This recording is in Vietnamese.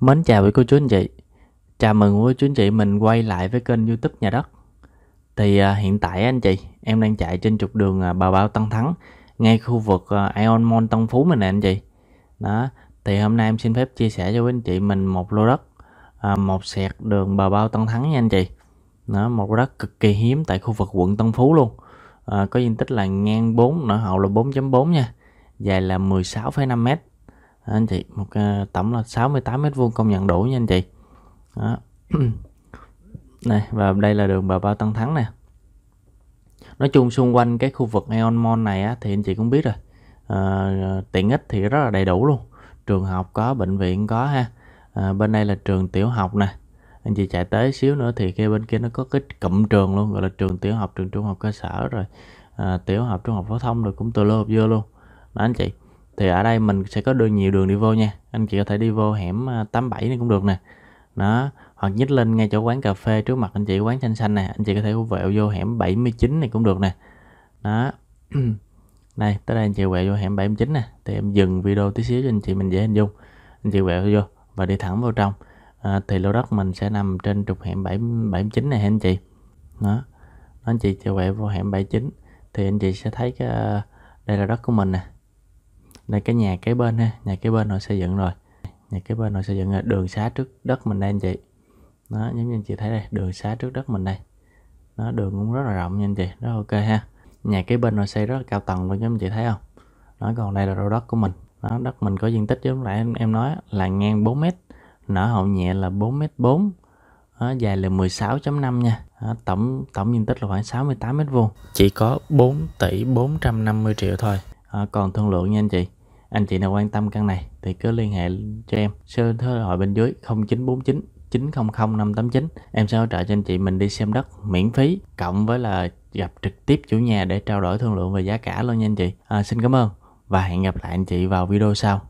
Mến chào quý cô chú anh chị Chào mừng quý chú anh chị mình quay lại với kênh youtube nhà đất Thì à, hiện tại anh chị em đang chạy trên trục đường à, Bà Bao Tân Thắng Ngay khu vực à, Ion Mall Tân Phú mình nè anh chị Đó Thì hôm nay em xin phép chia sẻ cho quý anh chị mình một lô đất à, Một sẹt đường Bà Bao Tân Thắng nha anh chị Đó một lô đất cực kỳ hiếm tại khu vực quận Tân Phú luôn à, Có diện tích là ngang 4 nở hậu là 4.4 nha Dài là 16,5 mét anh chị một uh, tổng là 68 mét vuông công nhận đủ nha anh chị đó. này và đây là đường bà bao Tân Thắng nè nói chung xung quanh cái khu vực Aeon Mall này á, thì anh chị cũng biết rồi à, tiện ích thì rất là đầy đủ luôn trường học có bệnh viện có ha à, bên đây là trường tiểu học nè anh chị chạy tới xíu nữa thì kia bên kia nó có cái cụm trường luôn gọi là trường tiểu học trường trung học cơ sở rồi à, tiểu học trung học phổ thông rồi cũng từ lô vô luôn đó anh chị thì ở đây mình sẽ có đưa nhiều đường đi vô nha anh chị có thể đi vô hẻm 87 à, này cũng được nè nó hoặc nhích lên ngay chỗ quán cà phê trước mặt anh chị quán xanh xanh này anh chị có thể quẹo vô hẻm 79 này cũng được nè đó đây tới đây anh chị quẹo vô hẻm 79 nè thì em dừng video tí xíu cho anh chị mình dễ hình dung anh chị quẹo vô và đi thẳng vào trong à, thì lô đất mình sẽ nằm trên trục hẻm 7, 79 này anh chị đó anh chị quẹo vô hẻm 79 thì anh chị sẽ thấy cái à, đây là đất của mình nè đây cái nhà kế bên ha nhà kế bên họ xây dựng rồi nhà kế bên họ xây dựng rồi. đường xá trước đất mình đây anh chị nó giống như anh chị thấy đây đường xá trước đất mình đây nó đường cũng rất là rộng nha anh chị rất ok ha nhà kế bên họ xây rất là cao tầng luôn anh chị thấy không đó còn đây là rô đất của mình đó đất mình có diện tích giống lại em, em nói là ngang 4 mét nở hậu nhẹ là 4 mét 4 đó, dài là 16.5 nha đó, tổng tổng diện tích là khoảng 68 mét vuông chỉ có 4 tỷ 450 triệu thôi à, còn thương lượng nha anh chị anh chị nào quan tâm căn này thì cứ liên hệ cho em số điện thoại bên dưới 0949 900 589 em sẽ hỗ trợ cho anh chị mình đi xem đất miễn phí cộng với là gặp trực tiếp chủ nhà để trao đổi thương lượng về giá cả luôn nha anh chị à, xin cảm ơn và hẹn gặp lại anh chị vào video sau